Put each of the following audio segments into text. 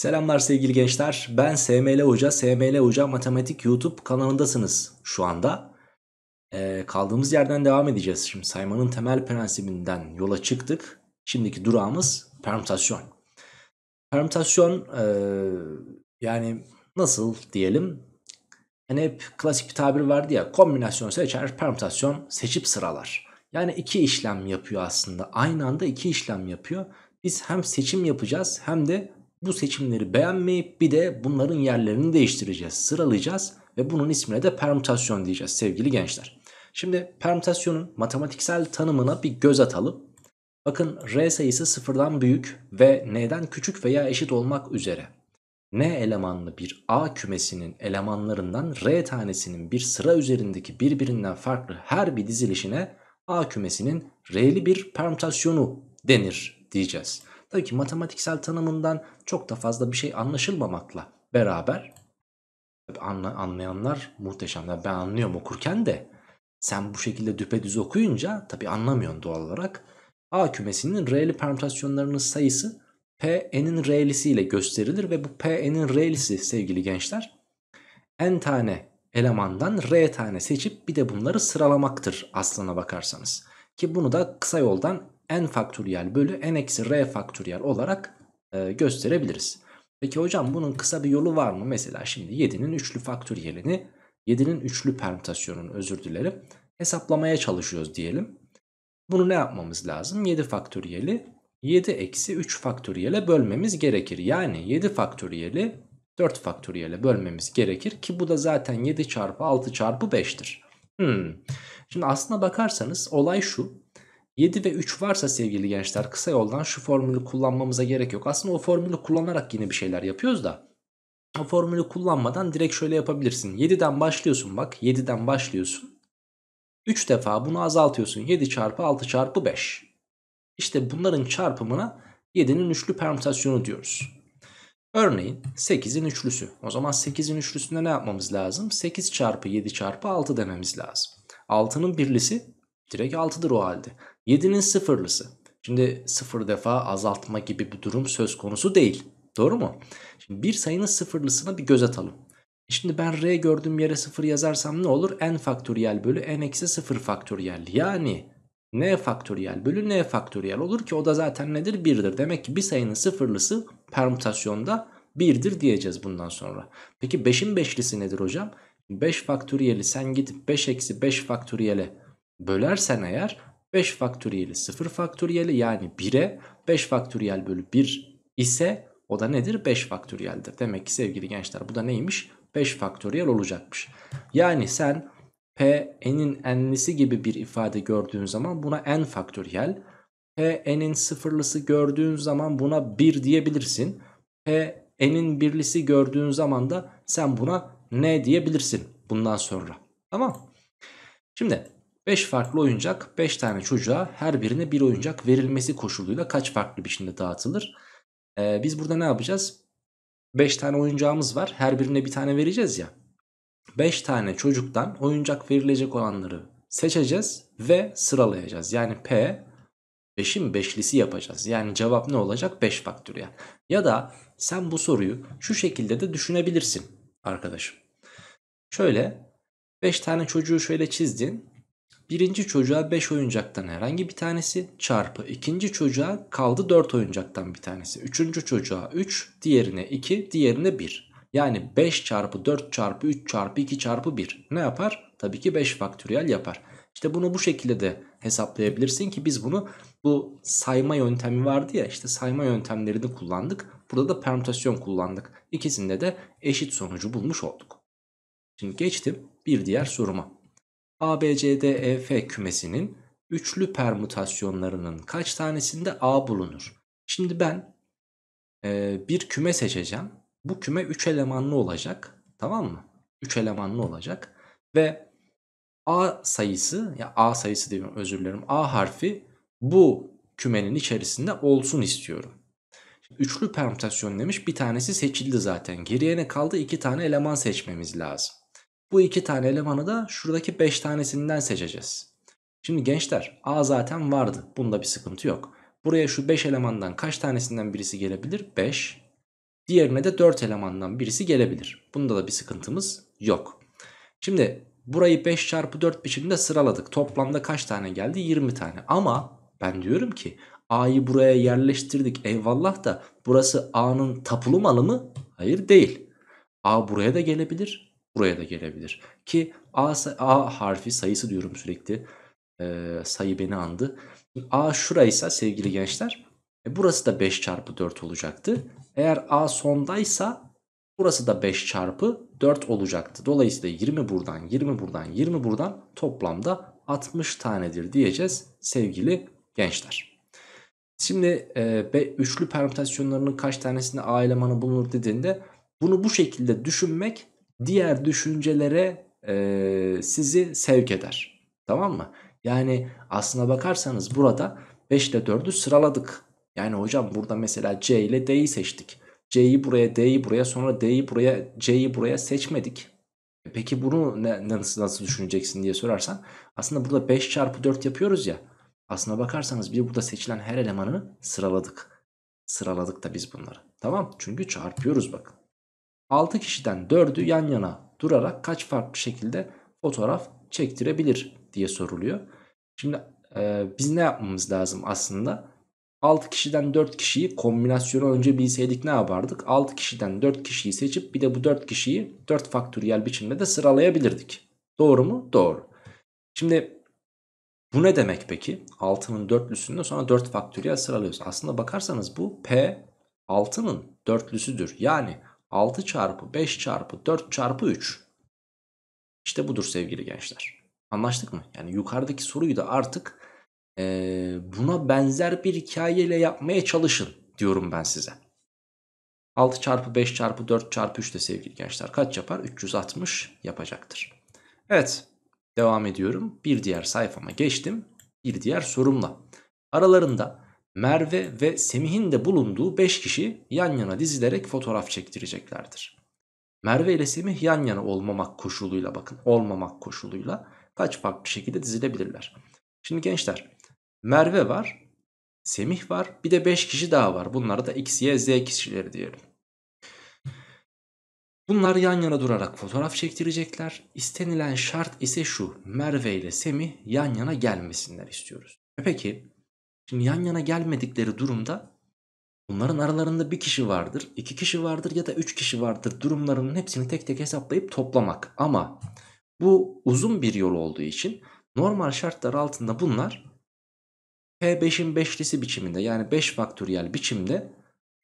Selamlar sevgili gençler. Ben SML Hoca. SML Hoca Matematik YouTube kanalındasınız şu anda. Ee, kaldığımız yerden devam edeceğiz. Şimdi saymanın temel prensibinden yola çıktık. Şimdiki durağımız permütasyon. Permütasyon e, yani nasıl diyelim? Hani hep klasik bir tabir vardı ya kombinasyon seçer, permütasyon seçip sıralar. Yani iki işlem yapıyor aslında. Aynı anda iki işlem yapıyor. Biz hem seçim yapacağız hem de bu seçimleri beğenmeyip bir de bunların yerlerini değiştireceğiz, sıralayacağız ve bunun ismine de permütasyon diyeceğiz sevgili gençler. Şimdi permütasyonun matematiksel tanımına bir göz atalım. Bakın R sayısı sıfırdan büyük ve n'den küçük veya eşit olmak üzere. N elemanlı bir A kümesinin elemanlarından R tanesinin bir sıra üzerindeki birbirinden farklı her bir dizilişine A kümesinin R'li bir permütasyonu denir diyeceğiz. Tabii ki matematiksel tanımından çok da fazla bir şey anlaşılmamakla beraber anla, anlayanlar muhteşemler. Ben anlıyorum okurken de sen bu şekilde düpedüz okuyunca tabii anlamıyorsun doğal olarak. A kümesinin R'li permütasyonlarının sayısı P'nin R'lisi ile gösterilir ve bu P'nin R'lisi sevgili gençler N tane elemandan R tane seçip bir de bunları sıralamaktır aslına bakarsanız. Ki bunu da kısa yoldan n faktöriyel bölü n eksi r faktöriyel olarak e, gösterebiliriz. Peki hocam bunun kısa bir yolu var mı? Mesela şimdi 7'nin üçlü faktöriyelini 7'nin üçlü permütasyonunu özür dilerim hesaplamaya çalışıyoruz diyelim. Bunu ne yapmamız lazım? 7 faktöriyeli 7 eksi 3 faktöriyele bölmemiz gerekir. Yani 7 faktöriyeli 4 faktöriyele bölmemiz gerekir ki bu da zaten 7 çarpı 6 çarpı 5'tir. Hmm. Şimdi aslına bakarsanız olay şu. 7 ve 3 varsa sevgili gençler kısa yoldan şu formülü kullanmamıza gerek yok. Aslında o formülü kullanarak yine bir şeyler yapıyoruz da. O formülü kullanmadan direkt şöyle yapabilirsin. 7'den başlıyorsun bak 7'den başlıyorsun. 3 defa bunu azaltıyorsun. 7 çarpı 6 çarpı 5. İşte bunların çarpımına 7'nin üçlü permütasyonu diyoruz. Örneğin 8'in üçlüsü. O zaman 8'in üçlüsünde ne yapmamız lazım? 8 çarpı 7 çarpı 6 dememiz lazım. 6'nın birlisi direkt 6'dır o halde. 7'nin sıfırlısı. Şimdi sıfır defa azaltma gibi bir durum söz konusu değil. Doğru mu? Şimdi bir sayının sıfırlısına bir göz atalım. E şimdi ben r gördüğüm yere sıfır yazarsam ne olur? n faktöriyel bölü n eksi sıfır faktöriyel. Yani n faktöriyel bölü n faktöriyel olur ki o da zaten nedir? 1'dir. Demek ki bir sayının sıfırlısı permütasyonda 1'dir diyeceğiz bundan sonra. Peki 5'in 5'lisi nedir hocam? 5 faktöriyeli sen gidip 5 eksi 5 faktöriyele bölersen eğer 5 faktöriyeli 0 faktöriyeli yani 1'e 5 faktöriyel bölü 1 ise o da nedir? 5 faktöriyeldir. Demek ki sevgili gençler bu da neymiş? 5 faktöriyel olacakmış. Yani sen p n'in n'lisi gibi bir ifade gördüğün zaman buna n faktöriyel. p n'in sıfırlısı gördüğün zaman buna 1 diyebilirsin. p n'in birlisi gördüğün zaman da sen buna n diyebilirsin bundan sonra. Tamam. Şimdi 5 farklı oyuncak 5 tane çocuğa her birine bir oyuncak verilmesi koşuluyla kaç farklı biçimde dağıtılır? Ee, biz burada ne yapacağız? 5 tane oyuncağımız var her birine bir tane vereceğiz ya. 5 tane çocuktan oyuncak verilecek olanları seçeceğiz ve sıralayacağız. Yani P 5'in 5'lisi yapacağız. Yani cevap ne olacak? 5 faktöriyel. Ya da sen bu soruyu şu şekilde de düşünebilirsin arkadaşım. Şöyle 5 tane çocuğu şöyle çizdin. Birinci çocuğa 5 oyuncaktan herhangi bir tanesi çarpı ikinci çocuğa kaldı 4 oyuncaktan bir tanesi. Üçüncü çocuğa 3, diğerine 2, diğerine 1. Yani 5 çarpı 4 çarpı 3 çarpı 2 çarpı 1 ne yapar? Tabii ki 5 faktöriyel yapar. İşte bunu bu şekilde de hesaplayabilirsin ki biz bunu bu sayma yöntemi vardı ya işte sayma yöntemlerini kullandık. Burada da permütasyon kullandık. İkisinde de eşit sonucu bulmuş olduk. Şimdi geçtim bir diğer soruma. ABCDEF kümesinin üçlü permütasyonlarının kaç tanesinde A bulunur? Şimdi ben e, bir küme seçeceğim. Bu küme 3 elemanlı olacak. Tamam mı? 3 elemanlı olacak. Ve A sayısı ya A sayısı diyorum özür dilerim. A harfi bu kümenin içerisinde olsun istiyorum. Üçlü permütasyon demiş bir tanesi seçildi zaten. Geriye ne kaldı? iki tane eleman seçmemiz lazım. Bu iki tane elemanı da şuradaki 5 tanesinden seçeceğiz. Şimdi gençler A zaten vardı. Bunda bir sıkıntı yok. Buraya şu 5 elemandan kaç tanesinden birisi gelebilir? 5. Diğerine de 4 elemandan birisi gelebilir. Bunda da bir sıkıntımız yok. Şimdi burayı 5 çarpı 4 biçimde sıraladık. Toplamda kaç tane geldi? 20 tane. Ama ben diyorum ki A'yı buraya yerleştirdik eyvallah da burası A'nın tapulu malı mı? Hayır değil. A buraya da gelebilir buraya da gelebilir. Ki A, A harfi sayısı diyorum sürekli e, sayı beni andı. A şuraysa sevgili gençler e, burası da 5 çarpı 4 olacaktı. Eğer A sondaysa burası da 5 çarpı 4 olacaktı. Dolayısıyla 20 buradan 20 buradan 20 buradan toplamda 60 tanedir diyeceğiz sevgili gençler. Şimdi e, B, üçlü permütasyonlarının kaç tanesinde A elemanı bulunur dediğinde bunu bu şekilde düşünmek diğer düşüncelere e, sizi sevk eder. Tamam mı? Yani aslına bakarsanız burada 5 ile 4'ü sıraladık. Yani hocam burada mesela C ile D'yi seçtik. C'yi buraya, D'yi buraya, sonra D'yi buraya, C'yi buraya seçmedik. E peki bunu ne, nasıl, nasıl düşüneceksin diye sorarsan aslında burada 5 çarpı 4 yapıyoruz ya. Aslına bakarsanız bir burada seçilen her elemanı sıraladık. Sıraladık da biz bunları. Tamam çünkü çarpıyoruz bakın. 6 kişiden 4'ü yan yana durarak kaç farklı şekilde fotoğraf çektirebilir diye soruluyor. Şimdi e, biz ne yapmamız lazım aslında? 6 kişiden 4 kişiyi kombinasyonu önce bilseydik ne yapardık? 6 kişiden 4 kişiyi seçip bir de bu 4 kişiyi 4 faktöriyel biçimde de sıralayabilirdik. Doğru mu? Doğru. Şimdi bu ne demek peki? 6'nın dörtlüsünü sonra 4 faktöriyel sıralıyoruz. Aslında bakarsanız bu P 6'nın dörtlüsüdür. Yani 6 çarpı 5 çarpı 4 çarpı 3. İşte budur sevgili gençler. Anlaştık mı? Yani yukarıdaki soruyu da artık e, buna benzer bir hikayeyle yapmaya çalışın diyorum ben size. 6 çarpı 5 çarpı 4 çarpı 3 de sevgili gençler kaç yapar? 360 yapacaktır. Evet devam ediyorum. Bir diğer sayfama geçtim. Bir diğer sorumla. Aralarında Merve ve Semih'in de bulunduğu 5 kişi yan yana dizilerek fotoğraf çektireceklerdir. Merve ile Semih yan yana olmamak koşuluyla bakın olmamak koşuluyla kaç farklı şekilde dizilebilirler. Şimdi gençler Merve var, Semih var bir de 5 kişi daha var. Bunlara da X, Y, Z kişileri diyelim. Bunlar yan yana durarak fotoğraf çektirecekler. İstenilen şart ise şu Merve ile Semih yan yana gelmesinler istiyoruz. E peki Şimdi yan yana gelmedikleri durumda bunların aralarında bir kişi vardır, iki kişi vardır ya da üç kişi vardır durumlarının hepsini tek tek hesaplayıp toplamak. Ama bu uzun bir yol olduğu için normal şartlar altında bunlar P5'in beşlisi biçiminde yani 5 faktöriyel biçimde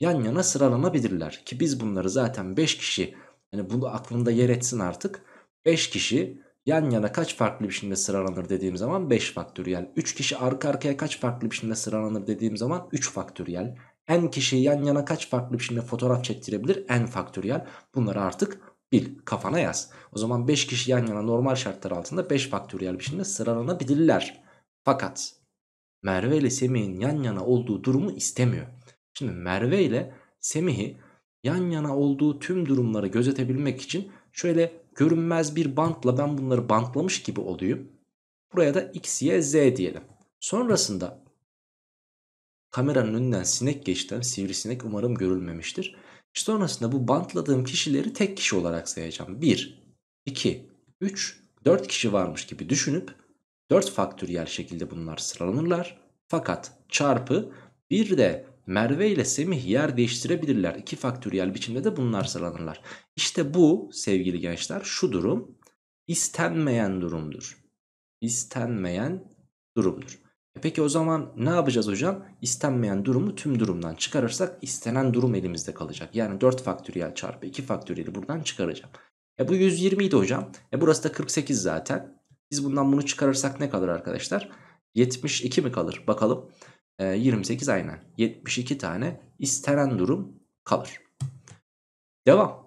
yan yana sıralanabilirler. Ki biz bunları zaten 5 kişi yani bunu aklında yer etsin artık 5 kişi yan yana kaç farklı biçimde sıralanır dediğim zaman 5 faktöriyel. 3 kişi arka arkaya kaç farklı biçimde sıralanır dediğim zaman 3 faktöriyel. En kişi yan yana kaç farklı biçimde fotoğraf çektirebilir? En faktöriyel. Bunları artık bil kafana yaz. O zaman 5 kişi yan yana normal şartlar altında 5 faktöriyel biçimde sıralanabilirler. Fakat Merve ile Semih'in yan yana olduğu durumu istemiyor. Şimdi Merve ile Semih'i yan yana olduğu tüm durumları gözetebilmek için şöyle görünmez bir bantla ben bunları bantlamış gibi olayım. Buraya da x, y, z diyelim. Sonrasında kameranın önünden sinek geçten sivrisinek umarım görülmemiştir. Sonrasında bu bantladığım kişileri tek kişi olarak sayacağım. 1, 2, 3, 4 kişi varmış gibi düşünüp 4 faktöriyel şekilde bunlar sıralanırlar. Fakat çarpı bir de Merve ile Semih yer değiştirebilirler. İki faktöriyel biçimde de bunlar sıralanırlar. İşte bu sevgili gençler şu durum istenmeyen durumdur. İstenmeyen durumdur. E peki o zaman ne yapacağız hocam? İstenmeyen durumu tüm durumdan çıkarırsak istenen durum elimizde kalacak. Yani 4 faktöriyel çarpı 2 faktöriyeli buradan çıkaracağım. E bu 120 idi hocam. E burası da 48 zaten. Biz bundan bunu çıkarırsak ne kalır arkadaşlar? 72 mi kalır? Bakalım. 28 ee, aynen 72 tane istenen durum kalır. Devam.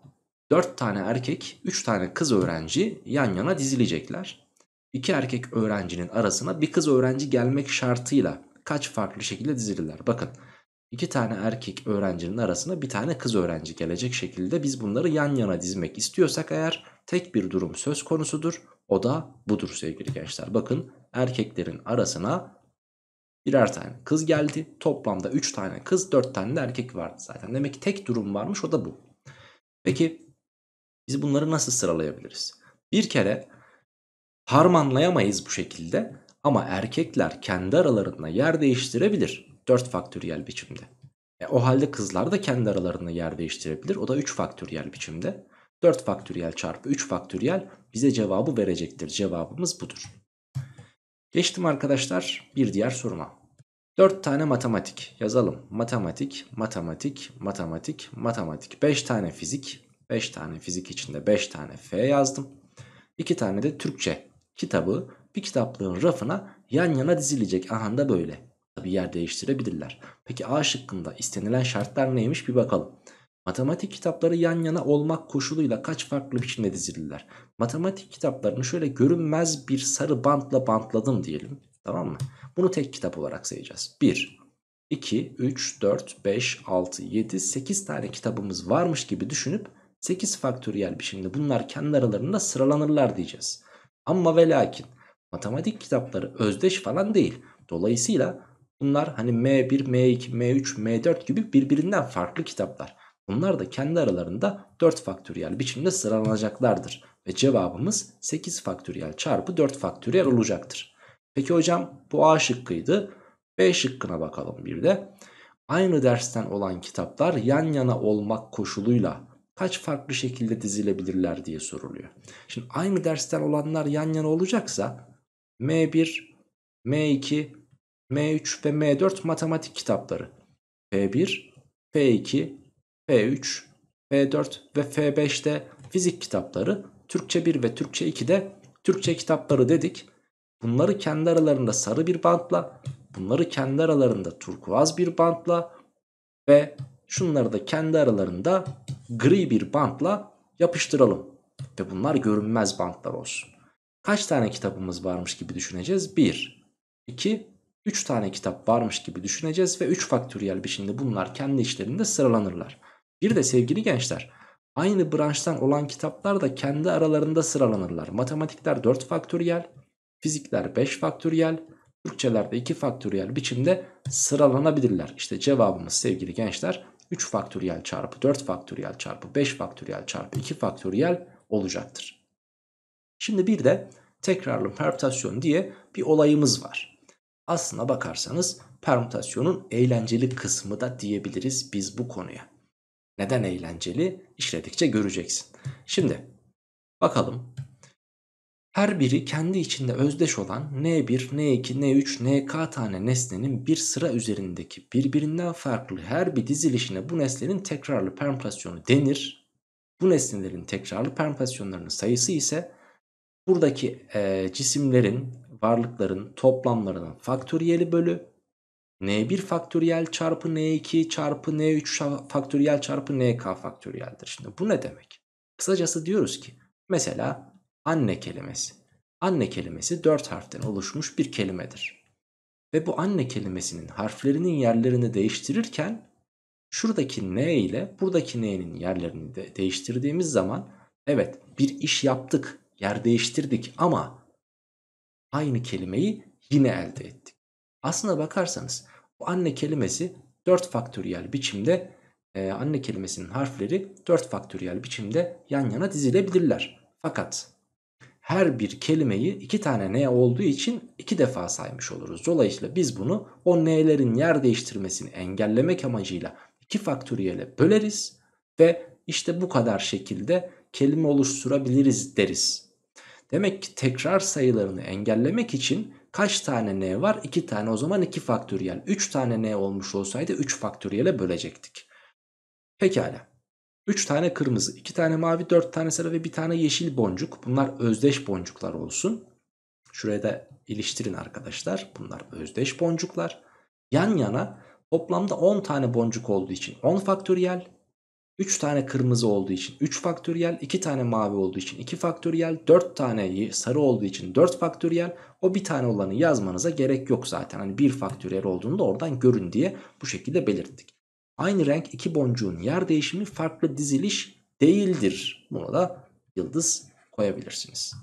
4 tane erkek 3 tane kız öğrenci yan yana dizilecekler. 2 erkek öğrencinin arasına bir kız öğrenci gelmek şartıyla kaç farklı şekilde dizilirler. Bakın 2 tane erkek öğrencinin arasına bir tane kız öğrenci gelecek şekilde biz bunları yan yana dizmek istiyorsak eğer tek bir durum söz konusudur. O da budur sevgili gençler. Bakın erkeklerin arasına birer tane kız geldi. Toplamda 3 tane kız 4 tane de erkek vardı zaten. Demek ki tek durum varmış o da bu. Peki biz bunları nasıl sıralayabiliriz? Bir kere harmanlayamayız bu şekilde ama erkekler kendi aralarında yer değiştirebilir 4 faktöriyel biçimde. E, o halde kızlar da kendi aralarında yer değiştirebilir. O da 3 faktöriyel biçimde. 4 faktöriyel çarpı 3 faktöriyel bize cevabı verecektir. Cevabımız budur. Geçtim arkadaşlar bir diğer soruma. 4 tane matematik yazalım. Matematik, matematik, matematik, matematik. 5 tane fizik. 5 tane fizik içinde 5 tane F yazdım. 2 tane de Türkçe kitabı bir kitaplığın rafına yan yana dizilecek. Aha da böyle. Tabi yer değiştirebilirler. Peki A şıkkında istenilen şartlar neymiş bir bakalım. Matematik kitapları yan yana olmak koşuluyla kaç farklı biçimde dizilirler? Matematik kitaplarını şöyle görünmez bir sarı bantla bantladım diyelim. Tamam mı? Bunu tek kitap olarak sayacağız. 1, 2, 3, 4, 5, 6, 7, 8 tane kitabımız varmış gibi düşünüp 8 faktöriyel biçimde bunlar kendi aralarında sıralanırlar diyeceğiz. Ama ve lakin matematik kitapları özdeş falan değil. Dolayısıyla bunlar hani M1, M2, M3, M4 gibi birbirinden farklı kitaplar. Onlar da kendi aralarında 4 faktöriyel biçimde sıralanacaklardır. Ve cevabımız 8 faktöriyel çarpı 4 faktöriyel olacaktır. Peki hocam bu A şıkkıydı. B şıkkına bakalım bir de. Aynı dersten olan kitaplar yan yana olmak koşuluyla kaç farklı şekilde dizilebilirler diye soruluyor. Şimdi aynı dersten olanlar yan yana olacaksa M1, M2, M3 ve M4 matematik kitapları. P1, P2, F3, F4 ve F5'te fizik kitapları, Türkçe 1 ve Türkçe 2'de Türkçe kitapları dedik. Bunları kendi aralarında sarı bir bantla, bunları kendi aralarında turkuaz bir bantla ve şunları da kendi aralarında gri bir bantla yapıştıralım. Ve bunlar görünmez bantlar olsun. Kaç tane kitabımız varmış gibi düşüneceğiz? 1, 2, 3 tane kitap varmış gibi düşüneceğiz ve 3 faktöriyel biçimde bunlar kendi içlerinde sıralanırlar. Bir de sevgili gençler aynı branştan olan kitaplar da kendi aralarında sıralanırlar. Matematikler 4 faktöriyel, fizikler 5 faktöriyel, Türkçelerde 2 faktöriyel biçimde sıralanabilirler. İşte cevabımız sevgili gençler 3 faktöriyel çarpı 4 faktöriyel çarpı 5 faktöriyel çarpı 2 faktöriyel olacaktır. Şimdi bir de tekrarlı permütasyon diye bir olayımız var. Aslına bakarsanız permütasyonun eğlenceli kısmı da diyebiliriz biz bu konuya. Neden eğlenceli? İşledikçe göreceksin. Şimdi bakalım. Her biri kendi içinde özdeş olan N1, N2, N3, NK tane nesnenin bir sıra üzerindeki birbirinden farklı her bir dizilişine bu nesnenin tekrarlı permütasyonu denir. Bu nesnelerin tekrarlı permütasyonlarının sayısı ise buradaki e, cisimlerin, varlıkların toplamlarının faktöriyeli bölü n1 faktöriyel çarpı n2 çarpı n3 faktöriyel çarpı nk faktöriyeldir. Şimdi bu ne demek? Kısacası diyoruz ki mesela anne kelimesi. Anne kelimesi 4 harften oluşmuş bir kelimedir. Ve bu anne kelimesinin harflerinin yerlerini değiştirirken şuradaki n ile buradaki n'nin yerlerini de değiştirdiğimiz zaman evet bir iş yaptık, yer değiştirdik ama aynı kelimeyi yine elde ettik. Aslına bakarsanız bu anne kelimesi 4 faktöriyel biçimde e, anne kelimesinin harfleri 4 faktöriyel biçimde yan yana dizilebilirler. Fakat her bir kelimeyi iki tane n olduğu için iki defa saymış oluruz. Dolayısıyla biz bunu o n'lerin yer değiştirmesini engellemek amacıyla iki faktöriyele böleriz ve işte bu kadar şekilde kelime oluşturabiliriz deriz. Demek ki tekrar sayılarını engellemek için Kaç tane n var? 2 tane o zaman 2 faktöriyel. 3 tane n olmuş olsaydı 3 faktöriyele bölecektik. Pekala. 3 tane kırmızı, 2 tane mavi, 4 tane sarı ve 1 tane yeşil boncuk. Bunlar özdeş boncuklar olsun. Şuraya da iliştirin arkadaşlar. Bunlar özdeş boncuklar. Yan yana toplamda 10 tane boncuk olduğu için 10 faktöriyel. 3 tane kırmızı olduğu için 3 faktöriyel, 2 tane mavi olduğu için 2 faktöriyel, 4 tane sarı olduğu için 4 faktöriyel. O bir tane olanı yazmanıza gerek yok zaten. Hani 1 faktöriyel olduğunu da oradan görün diye bu şekilde belirttik. Aynı renk iki boncuğun yer değişimi farklı diziliş değildir. Buna da yıldız koyabilirsiniz.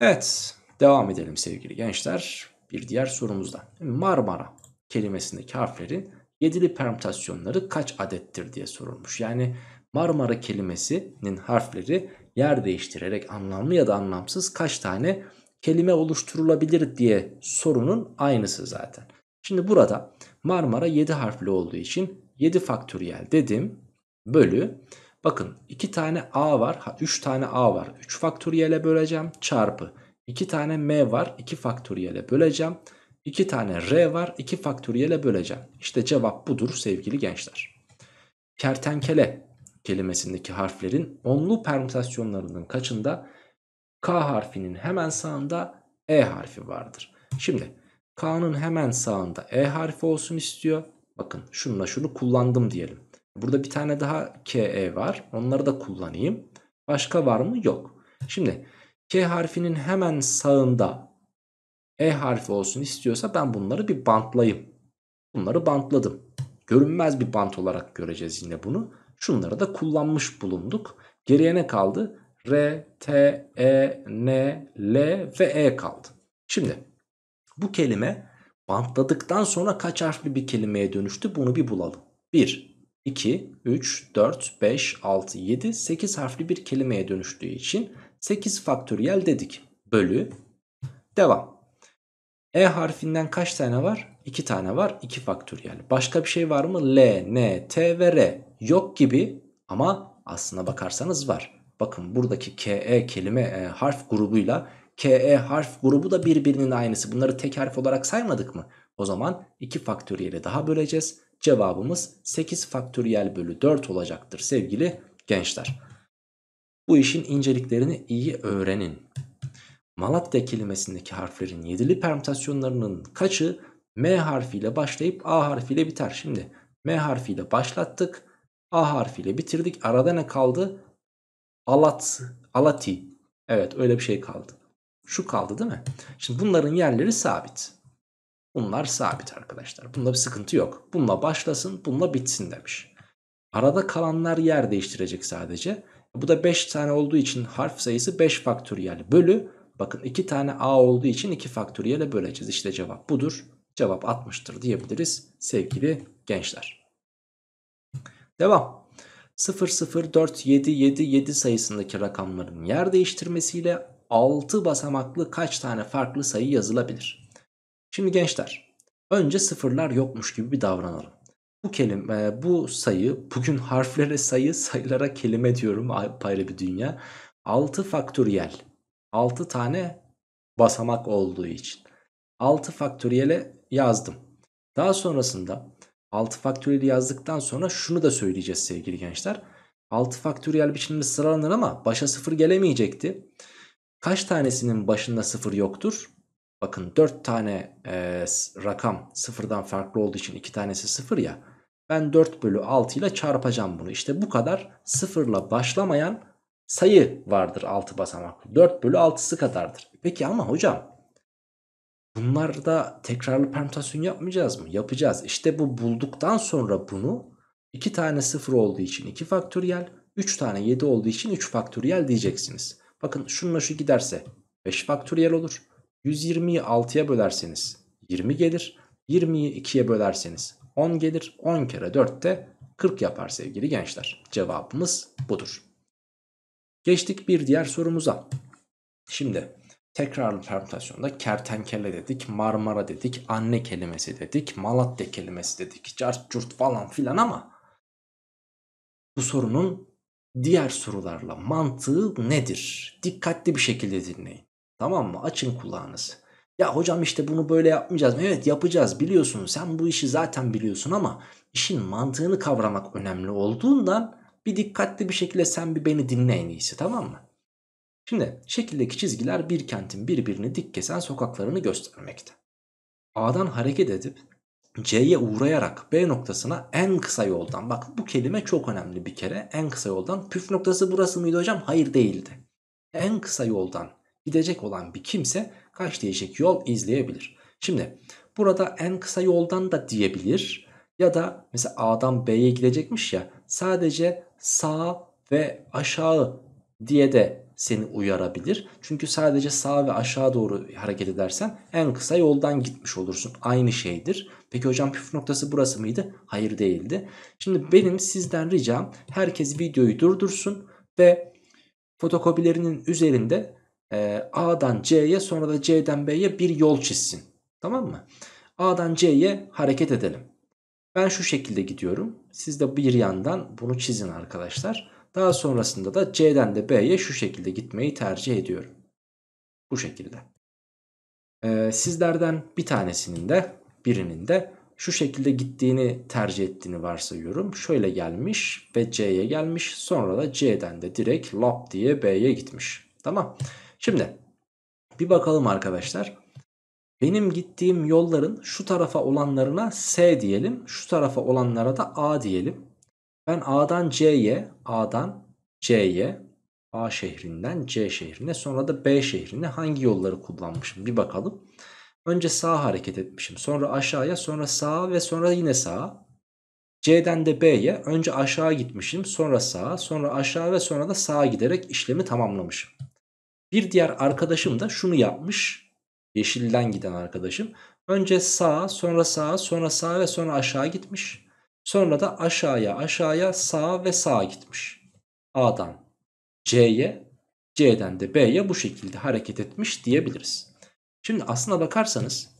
Evet devam edelim sevgili gençler. Bir diğer sorumuzda Marmara kelimesindeki harflerin Yedili permütasyonları kaç adettir diye sorulmuş. Yani Marmara kelimesinin harfleri yer değiştirerek anlamlı ya da anlamsız kaç tane kelime oluşturulabilir diye sorunun aynısı zaten. Şimdi burada Marmara 7 harfli olduğu için 7 faktöriyel dedim bölü. Bakın 2 tane A var 3 tane A var 3 faktöriyele böleceğim çarpı 2 tane M var 2 faktöriyele böleceğim 2 tane R var. 2 faktöriyele böleceğim. İşte cevap budur sevgili gençler. Kertenkele kelimesindeki harflerin onlu permütasyonlarının kaçında K harfinin hemen sağında E harfi vardır. Şimdi K'nın hemen sağında E harfi olsun istiyor. Bakın şununla şunu kullandım diyelim. Burada bir tane daha KE var. Onları da kullanayım. Başka var mı? Yok. Şimdi K harfinin hemen sağında e harfi olsun istiyorsa ben bunları bir bantlayayım. Bunları bantladım. Görünmez bir bant olarak göreceğiz yine bunu. Şunları da kullanmış bulunduk. Geriye ne kaldı? R, T, E, N, L ve E kaldı. Şimdi bu kelime bantladıktan sonra kaç harfli bir kelimeye dönüştü bunu bir bulalım. 1, 2, 3, 4, 5, 6, 7, 8 harfli bir kelimeye dönüştüğü için 8 faktöriyel dedik. Bölü. Devam. E harfinden kaç tane var? 2 tane var. 2 faktöriyel. Başka bir şey var mı? L, N, T ve R. Yok gibi ama aslına bakarsanız var. Bakın buradaki KE kelime e, harf grubuyla KE harf grubu da birbirinin aynısı. Bunları tek harf olarak saymadık mı? O zaman 2 faktöriyeli daha böleceğiz. Cevabımız 8 faktöriyel bölü 4 olacaktır sevgili gençler. Bu işin inceliklerini iyi öğrenin. Malatya kelimesindeki harflerin yedili permütasyonlarının kaçı M harfiyle başlayıp A harfiyle biter. Şimdi M harfiyle başlattık. A harfiyle bitirdik. Arada ne kaldı? Alat, alati. Evet öyle bir şey kaldı. Şu kaldı değil mi? Şimdi bunların yerleri sabit. Bunlar sabit arkadaşlar. Bunda bir sıkıntı yok. Bununla başlasın, bununla bitsin demiş. Arada kalanlar yer değiştirecek sadece. Bu da 5 tane olduğu için harf sayısı 5 faktöriyel bölü Bakın iki tane A olduğu için iki faktöriyele böleceğiz. İşte cevap budur. Cevap 60'tır diyebiliriz sevgili gençler. Devam. 0047777 sayısındaki rakamların yer değiştirmesiyle 6 basamaklı kaç tane farklı sayı yazılabilir? Şimdi gençler önce sıfırlar yokmuş gibi bir davranalım. Bu kelime, bu sayı, bugün harflere sayı, sayılara kelime diyorum ayrı bir dünya. 6 faktöriyel 6 tane basamak olduğu için. 6 faktöriyele yazdım. Daha sonrasında 6 faktöriyeli yazdıktan sonra şunu da söyleyeceğiz sevgili gençler. 6 faktöriyel biçimde sıralanır ama başa 0 gelemeyecekti. Kaç tanesinin başında 0 yoktur? Bakın 4 tane e, rakam sıfırdan farklı olduğu için 2 tanesi 0 ya. Ben 4 bölü 6 ile çarpacağım bunu. İşte bu kadar sıfırla başlamayan sayı vardır 6 basamaklı. 4 bölü 6'sı kadardır. Peki ama hocam bunlarda tekrarlı permütasyon yapmayacağız mı? Yapacağız. İşte bu bulduktan sonra bunu 2 tane 0 olduğu için 2 faktöriyel 3 tane 7 olduğu için 3 faktöriyel diyeceksiniz. Bakın şununla şu giderse 5 faktöriyel olur. 120'yi 6'ya bölerseniz 20 gelir. 20'yi 2'ye bölerseniz 10 gelir. 10 kere 4 de 40 yapar sevgili gençler. Cevabımız budur. Geçtik bir diğer sorumuza. Şimdi tekrarlı permütasyonda kertenkele dedik, marmara dedik, anne kelimesi dedik, Malatya kelimesi dedik, cart curt falan filan ama bu sorunun diğer sorularla mantığı nedir? Dikkatli bir şekilde dinleyin. Tamam mı? Açın kulağınızı. Ya hocam işte bunu böyle yapmayacağız. Evet yapacağız biliyorsun. Sen bu işi zaten biliyorsun ama işin mantığını kavramak önemli olduğundan bir dikkatli bir şekilde sen bir beni dinle en iyisi tamam mı? Şimdi şekildeki çizgiler bir kentin birbirini dik kesen sokaklarını göstermekte. A'dan hareket edip C'ye uğrayarak B noktasına en kısa yoldan bak bu kelime çok önemli bir kere en kısa yoldan püf noktası burası mıydı hocam? Hayır değildi. En kısa yoldan gidecek olan bir kimse kaç değişik yol izleyebilir. Şimdi burada en kısa yoldan da diyebilir ya da mesela A'dan B'ye gidecekmiş ya sadece sağ ve aşağı diye de seni uyarabilir. Çünkü sadece sağ ve aşağı doğru hareket edersen en kısa yoldan gitmiş olursun. Aynı şeydir. Peki hocam püf noktası burası mıydı? Hayır değildi. Şimdi benim sizden ricam herkes videoyu durdursun ve fotokopilerinin üzerinde e, A'dan C'ye sonra da C'den B'ye bir yol çizsin. Tamam mı? A'dan C'ye hareket edelim. Ben şu şekilde gidiyorum. Siz de bir yandan bunu çizin arkadaşlar. Daha sonrasında da C'den de B'ye şu şekilde gitmeyi tercih ediyorum. Bu şekilde. Ee, sizlerden bir tanesinin de birinin de şu şekilde gittiğini tercih ettiğini varsayıyorum. Şöyle gelmiş ve C'ye gelmiş. Sonra da C'den de direkt lap diye B'ye gitmiş. Tamam. Şimdi bir bakalım arkadaşlar. Benim gittiğim yolların şu tarafa olanlarına S diyelim. Şu tarafa olanlara da A diyelim. Ben A'dan C'ye, A'dan C'ye, A şehrinden C şehrine sonra da B şehrine hangi yolları kullanmışım bir bakalım. Önce sağa hareket etmişim. Sonra aşağıya, sonra sağa ve sonra yine sağa. C'den de B'ye önce aşağı gitmişim sonra sağa sonra aşağı ve sonra da sağa giderek işlemi tamamlamışım. Bir diğer arkadaşım da şunu yapmış. Yeşilden giden arkadaşım. Önce sağ sonra sağ sonra sağ ve sonra aşağı gitmiş. Sonra da aşağıya aşağıya sağ ve sağ gitmiş. A'dan C'ye C'den de B'ye bu şekilde hareket etmiş diyebiliriz. Şimdi aslına bakarsanız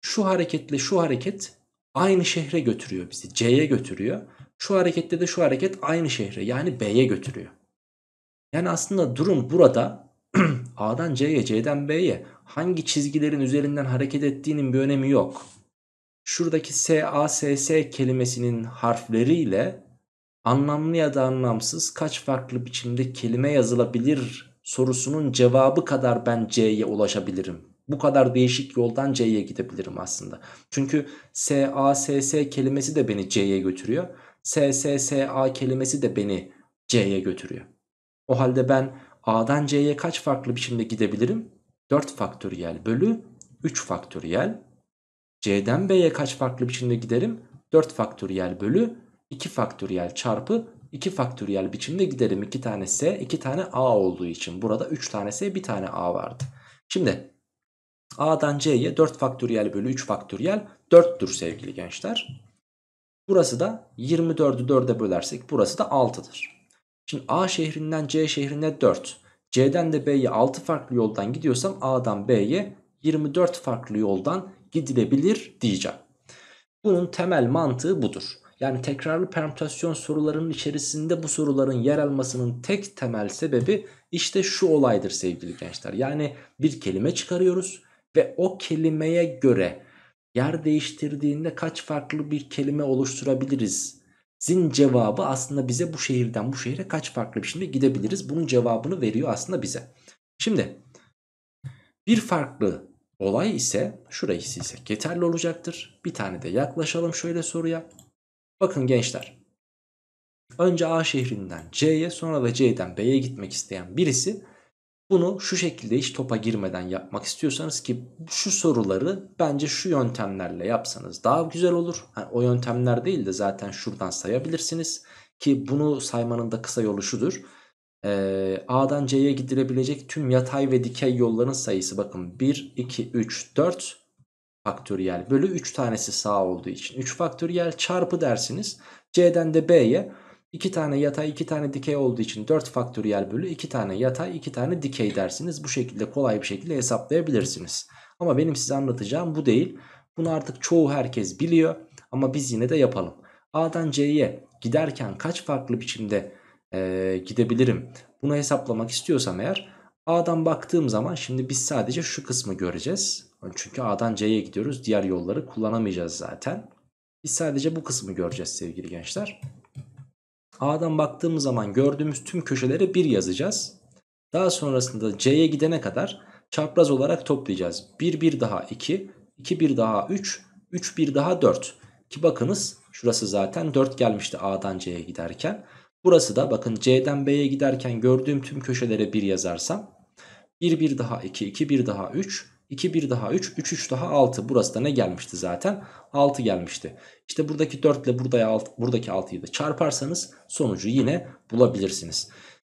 şu hareketle şu hareket aynı şehre götürüyor bizi. C'ye götürüyor. Şu hareketle de şu hareket aynı şehre yani B'ye götürüyor. Yani aslında durum burada A'dan C'ye, C'den B'ye hangi çizgilerin üzerinden hareket ettiğinin bir önemi yok. Şuradaki S, A, S, S kelimesinin harfleriyle anlamlı ya da anlamsız kaç farklı biçimde kelime yazılabilir sorusunun cevabı kadar ben C'ye ulaşabilirim bu kadar değişik yoldan C'ye gidebilirim aslında. Çünkü S, A, S, S kelimesi de beni C'ye götürüyor. S, S, S, A kelimesi de beni C'ye götürüyor. O halde ben A'dan C'ye kaç farklı biçimde gidebilirim? 4 faktöriyel bölü 3 faktöriyel. C'den B'ye kaç farklı biçimde giderim? 4 faktöriyel bölü 2 faktöriyel çarpı 2 faktöriyel biçimde giderim. 2 tane S, 2 tane A olduğu için. Burada 3 tane S, 1 tane A vardı. Şimdi A'dan C'ye 4 faktöriyel bölü 3 faktöriyel 4'tür sevgili gençler. Burası da 24'ü 4'e bölersek burası da 6'dır. Şimdi A şehrinden C şehrine 4. C'den de B'ye 6 farklı yoldan gidiyorsam A'dan B'ye 24 farklı yoldan gidilebilir diyeceğim. Bunun temel mantığı budur. Yani tekrarlı permütasyon sorularının içerisinde bu soruların yer almasının tek temel sebebi işte şu olaydır sevgili gençler. Yani bir kelime çıkarıyoruz ve o kelimeye göre yer değiştirdiğinde kaç farklı bir kelime oluşturabiliriz Zin cevabı aslında bize bu şehirden bu şehre kaç farklı biçimde gidebiliriz? Bunun cevabını veriyor aslında bize. Şimdi bir farklı olay ise şurayı ise yeterli olacaktır. Bir tane de yaklaşalım şöyle soruya. Bakın gençler. Önce A şehrinden C'ye sonra da C'den B'ye gitmek isteyen birisi bunu şu şekilde hiç topa girmeden yapmak istiyorsanız ki şu soruları bence şu yöntemlerle yapsanız daha güzel olur. Yani o yöntemler değil de zaten şuradan sayabilirsiniz. Ki bunu saymanın da kısa yolu şudur. Ee, A'dan C'ye gidilebilecek tüm yatay ve dikey yolların sayısı bakın 1, 2, 3, 4 faktöriyel bölü 3 tanesi sağ olduğu için 3 faktöriyel çarpı dersiniz. C'den de B'ye 2 tane yatay 2 tane dikey olduğu için 4 faktöriyel bölü 2 tane yatay 2 tane dikey dersiniz. Bu şekilde kolay bir şekilde hesaplayabilirsiniz. Ama benim size anlatacağım bu değil. Bunu artık çoğu herkes biliyor ama biz yine de yapalım. A'dan C'ye giderken kaç farklı biçimde e, gidebilirim? Bunu hesaplamak istiyorsam eğer A'dan baktığım zaman şimdi biz sadece şu kısmı göreceğiz. Çünkü A'dan C'ye gidiyoruz. Diğer yolları kullanamayacağız zaten. Biz sadece bu kısmı göreceğiz sevgili gençler. A'dan baktığımız zaman gördüğümüz tüm köşelere 1 yazacağız. Daha sonrasında C'ye gidene kadar çapraz olarak toplayacağız. 1 1 daha 2, 2 1 daha 3, 3 1 daha 4. Ki bakınız şurası zaten 4 gelmişti A'dan C'ye giderken. Burası da bakın C'den B'ye giderken gördüğüm tüm köşelere 1 yazarsam 1 1 daha 2, 2 1 daha 3, 2 1 daha 3 3 3 daha 6 burası da ne gelmişti zaten 6 gelmişti. İşte buradaki 4 ile buraya 6, buradaki 6'yı da çarparsanız sonucu yine bulabilirsiniz.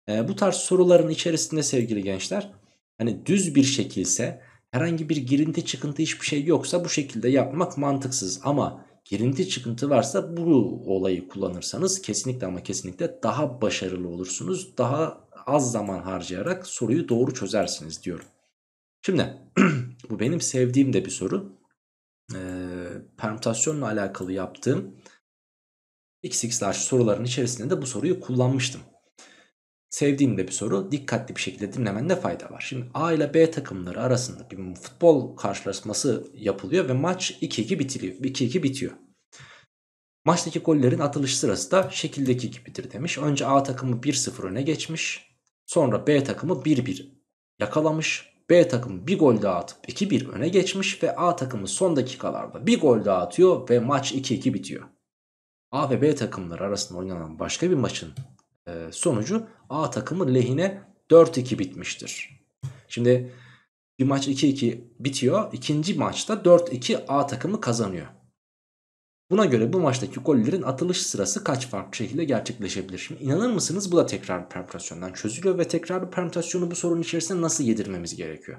E, bu tarz soruların içerisinde sevgili gençler hani düz bir şekilse herhangi bir girinti çıkıntı hiçbir şey yoksa bu şekilde yapmak mantıksız ama girinti çıkıntı varsa bu olayı kullanırsanız kesinlikle ama kesinlikle daha başarılı olursunuz. Daha az zaman harcayarak soruyu doğru çözersiniz diyorum. Şimdi bu benim sevdiğim de bir soru. Ee, permütasyonla alakalı yaptığım xx'ler soruların içerisinde de bu soruyu kullanmıştım. Sevdiğim de bir soru. Dikkatli bir şekilde dinlemende fayda var. Şimdi A ile B takımları arasında bir futbol karşılaşması yapılıyor ve maç 2-2 bitiriyor. 2-2 bitiyor. Maçtaki gollerin atılış sırası da şekildeki gibidir demiş. Önce A takımı 1-0 öne geçmiş. Sonra B takımı 1-1 yakalamış. B takımı bir gol daha atıp 2-1 öne geçmiş ve A takımı son dakikalarda bir gol daha atıyor ve maç 2-2 bitiyor. A ve B takımları arasında oynanan başka bir maçın e, sonucu A takımı lehine 4-2 bitmiştir. Şimdi bir maç 2-2 bitiyor. ikinci maçta 4-2 A takımı kazanıyor. Buna göre bu maçtaki gollerin atılış sırası kaç farklı şekilde gerçekleşebilir? Şimdi inanır mısınız bu da tekrar permütasyondan çözülüyor ve tekrar permütasyonu bu sorunun içerisinde nasıl yedirmemiz gerekiyor?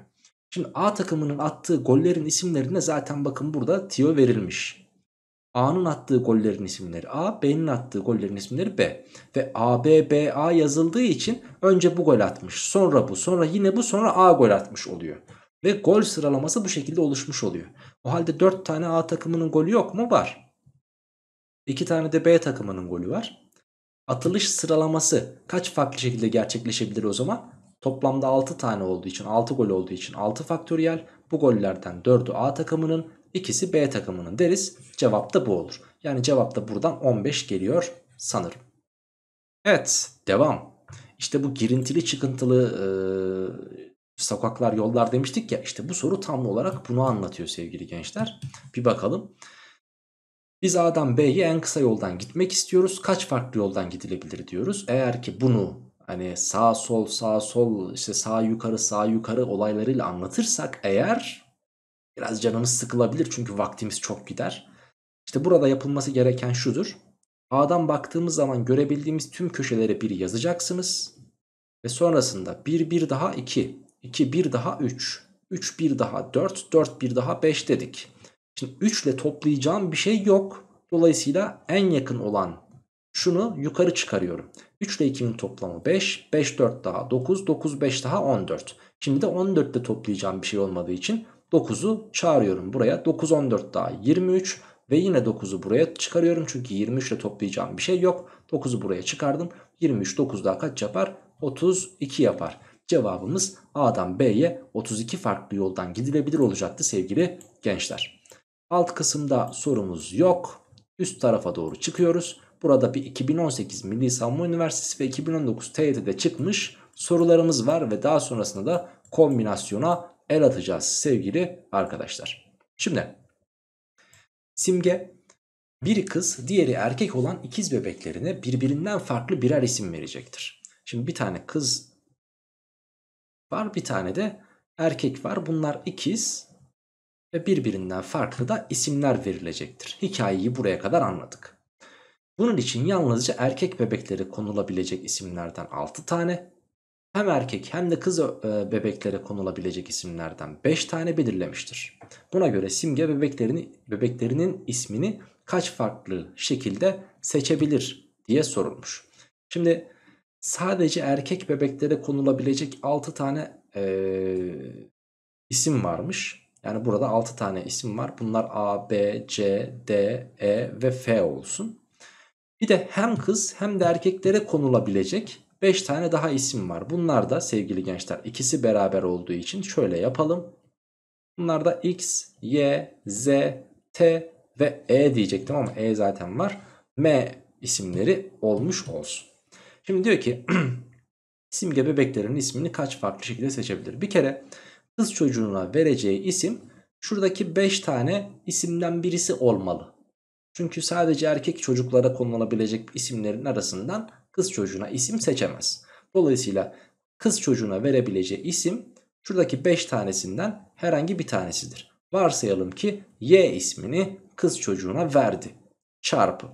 Şimdi A takımının attığı gollerin isimlerine zaten bakın burada tiyo verilmiş. A'nın attığı gollerin isimleri A, B'nin attığı gollerin isimleri B. Ve A, B, B, A yazıldığı için önce bu gol atmış, sonra bu, sonra yine bu, sonra A gol atmış oluyor. Ve gol sıralaması bu şekilde oluşmuş oluyor. O halde 4 tane A takımının golü yok mu? Var. İki tane de B takımının golü var. Atılış sıralaması kaç farklı şekilde gerçekleşebilir o zaman? Toplamda 6 tane olduğu için 6 gol olduğu için 6 faktöriyel. Bu gollerden 4'ü A takımının ikisi B takımının deriz. Cevap da bu olur. Yani cevap da buradan 15 geliyor sanırım. Evet devam. İşte bu girintili çıkıntılı e, sokaklar yollar demiştik ya İşte bu soru tam olarak bunu anlatıyor sevgili gençler. Bir bakalım. Biz A'dan B'ye en kısa yoldan gitmek istiyoruz. Kaç farklı yoldan gidilebilir diyoruz. Eğer ki bunu hani sağ sol sağ sol işte sağ yukarı sağ yukarı olaylarıyla anlatırsak eğer biraz canımız sıkılabilir çünkü vaktimiz çok gider. İşte burada yapılması gereken şudur. A'dan baktığımız zaman görebildiğimiz tüm köşelere bir yazacaksınız. Ve sonrasında 1 1 daha 2, 2 1 daha 3, 3 1 daha 4, 4 1 daha 5 dedik. Şimdi 3 ile toplayacağım bir şey yok. Dolayısıyla en yakın olan şunu yukarı çıkarıyorum. 3 ile 2'nin toplamı 5. 5 4 daha 9. 9 5 daha 14. Şimdi de 14 ile toplayacağım bir şey olmadığı için 9'u çağırıyorum buraya. 9 14 daha 23 ve yine 9'u buraya çıkarıyorum. Çünkü 23 ile toplayacağım bir şey yok. 9'u buraya çıkardım. 23 9 daha kaç yapar? 32 yapar. Cevabımız A'dan B'ye 32 farklı yoldan gidilebilir olacaktı sevgili gençler. Alt kısımda sorumuz yok. Üst tarafa doğru çıkıyoruz. Burada bir 2018 Milli Savunma Üniversitesi ve 2019 TYT'de çıkmış sorularımız var ve daha sonrasında da kombinasyona el atacağız sevgili arkadaşlar. Şimdi simge bir kız diğeri erkek olan ikiz bebeklerine birbirinden farklı birer isim verecektir. Şimdi bir tane kız var bir tane de erkek var bunlar ikiz ve birbirinden farklı da isimler verilecektir. Hikayeyi buraya kadar anladık. Bunun için yalnızca erkek bebeklere konulabilecek isimlerden 6 tane, hem erkek hem de kız e, bebeklere konulabilecek isimlerden 5 tane belirlemiştir. Buna göre simge bebeklerini, bebeklerinin ismini kaç farklı şekilde seçebilir diye sorulmuş. Şimdi sadece erkek bebeklere konulabilecek 6 tane ee, isim varmış. Yani burada 6 tane isim var. Bunlar A, B, C, D, E ve F olsun. Bir de hem kız hem de erkeklere konulabilecek 5 tane daha isim var. Bunlar da sevgili gençler ikisi beraber olduğu için şöyle yapalım. Bunlar da X, Y, Z, T ve E diyecektim ama E zaten var. M isimleri olmuş olsun. Şimdi diyor ki simge bebeklerin ismini kaç farklı şekilde seçebilir? Bir kere kız çocuğuna vereceği isim şuradaki 5 tane isimden birisi olmalı. Çünkü sadece erkek çocuklara konulabilecek isimlerin arasından kız çocuğuna isim seçemez. Dolayısıyla kız çocuğuna verebileceği isim şuradaki 5 tanesinden herhangi bir tanesidir. Varsayalım ki Y ismini kız çocuğuna verdi. Çarpı.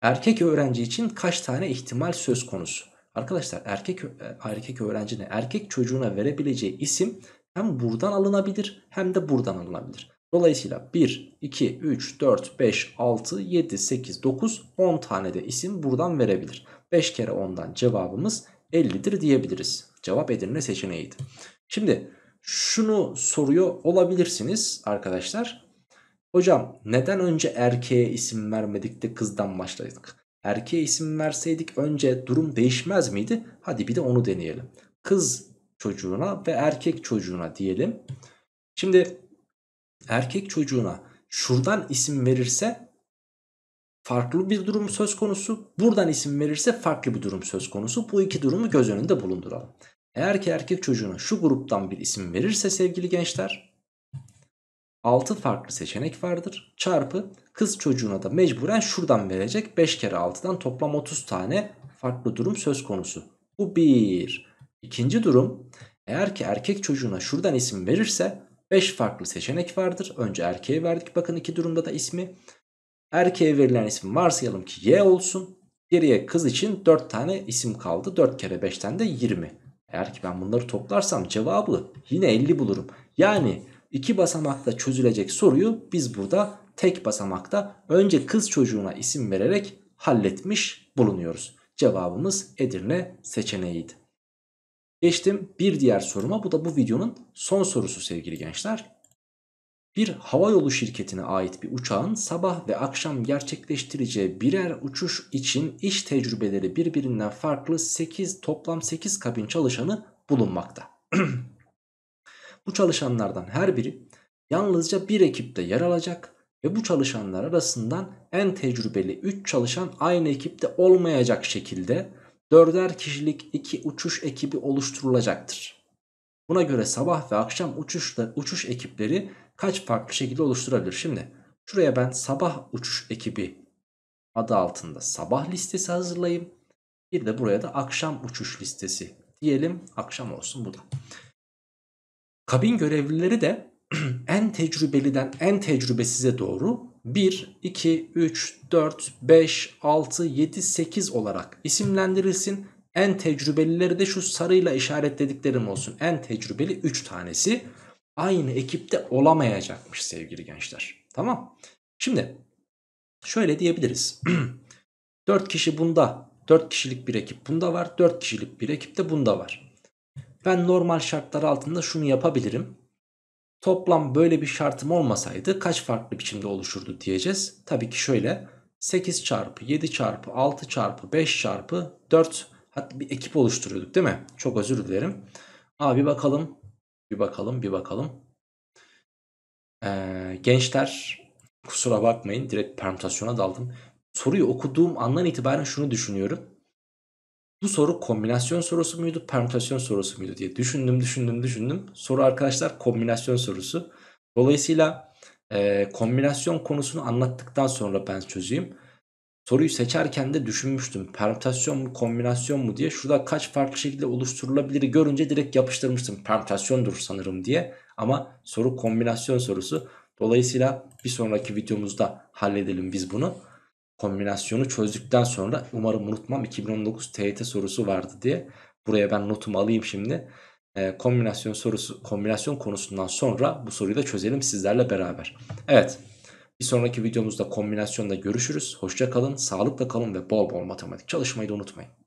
Erkek öğrenci için kaç tane ihtimal söz konusu? Arkadaşlar erkek e, erkek öğrencine, erkek çocuğuna verebileceği isim hem buradan alınabilir hem de buradan alınabilir. Dolayısıyla 1, 2, 3, 4, 5, 6, 7, 8, 9, 10 tane de isim buradan verebilir. 5 kere 10'dan cevabımız 50'dir diyebiliriz. Cevap Edirne seçeneğiydi. Şimdi şunu soruyor olabilirsiniz arkadaşlar. Hocam neden önce erkeğe isim vermedik de kızdan başladık? Erkeğe isim verseydik önce durum değişmez miydi? Hadi bir de onu deneyelim. Kız çocuğuna ve erkek çocuğuna diyelim. Şimdi erkek çocuğuna şuradan isim verirse farklı bir durum söz konusu. Buradan isim verirse farklı bir durum söz konusu. Bu iki durumu göz önünde bulunduralım. Eğer ki erkek çocuğuna şu gruptan bir isim verirse sevgili gençler 6 farklı seçenek vardır. Çarpı kız çocuğuna da mecburen şuradan verecek 5 kere 6'dan toplam 30 tane farklı durum söz konusu. Bu 1. İkinci durum eğer ki erkek çocuğuna şuradan isim verirse 5 farklı seçenek vardır. Önce erkeğe verdik bakın iki durumda da ismi. Erkeğe verilen isim varsayalım ki Y olsun. Geriye kız için 4 tane isim kaldı. 4 kere 5'ten de 20. Eğer ki ben bunları toplarsam cevabı yine 50 bulurum. Yani iki basamakta çözülecek soruyu biz burada tek basamakta önce kız çocuğuna isim vererek halletmiş bulunuyoruz. Cevabımız Edirne seçeneğiydi. Geçtim bir diğer soruma. Bu da bu videonun son sorusu sevgili gençler. Bir havayolu şirketine ait bir uçağın sabah ve akşam gerçekleştireceği birer uçuş için iş tecrübeleri birbirinden farklı 8 toplam 8 kabin çalışanı bulunmakta. bu çalışanlardan her biri yalnızca bir ekipte yer alacak ve bu çalışanlar arasından en tecrübeli 3 çalışan aynı ekipte olmayacak şekilde Dörder kişilik iki uçuş ekibi oluşturulacaktır. Buna göre sabah ve akşam uçuşta uçuş ekipleri kaç farklı şekilde oluşturabilir? Şimdi şuraya ben sabah uçuş ekibi adı altında sabah listesi hazırlayayım. Bir de buraya da akşam uçuş listesi diyelim. Akşam olsun bu da. Kabin görevlileri de en tecrübeliden en tecrübesize doğru 1, 2, 3, 4, 5, 6, 7, 8 olarak isimlendirilsin. En tecrübelileri de şu sarıyla işaretlediklerim olsun. En tecrübeli 3 tanesi aynı ekipte olamayacakmış sevgili gençler. Tamam. Şimdi şöyle diyebiliriz. 4 kişi bunda, 4 kişilik bir ekip bunda var, 4 kişilik bir ekip de bunda var. Ben normal şartlar altında şunu yapabilirim. Toplam böyle bir şartım olmasaydı kaç farklı biçimde oluşurdu diyeceğiz. Tabii ki şöyle 8 çarpı 7 çarpı 6 çarpı 5 çarpı 4 hatta bir ekip oluşturuyorduk değil mi? Çok özür dilerim. Aa bir bakalım bir bakalım bir bakalım. Ee, gençler kusura bakmayın direkt permütasyona daldım. Soruyu okuduğum andan itibaren şunu düşünüyorum. Bu soru kombinasyon sorusu muydu, permütasyon sorusu muydu diye düşündüm, düşündüm, düşündüm. Soru arkadaşlar kombinasyon sorusu. Dolayısıyla e, kombinasyon konusunu anlattıktan sonra ben çözeyim. Soruyu seçerken de düşünmüştüm. Permütasyon mu, kombinasyon mu diye. Şurada kaç farklı şekilde oluşturulabilir görünce direkt yapıştırmıştım. Permütasyondur sanırım diye. Ama soru kombinasyon sorusu. Dolayısıyla bir sonraki videomuzda halledelim biz bunu kombinasyonu çözdükten sonra umarım unutmam 2019 TYT sorusu vardı diye buraya ben notumu alayım şimdi. E, kombinasyon sorusu kombinasyon konusundan sonra bu soruyu da çözelim sizlerle beraber. Evet. Bir sonraki videomuzda kombinasyonda görüşürüz. Hoşça kalın, sağlıkla kalın ve bol bol matematik çalışmayı da unutmayın.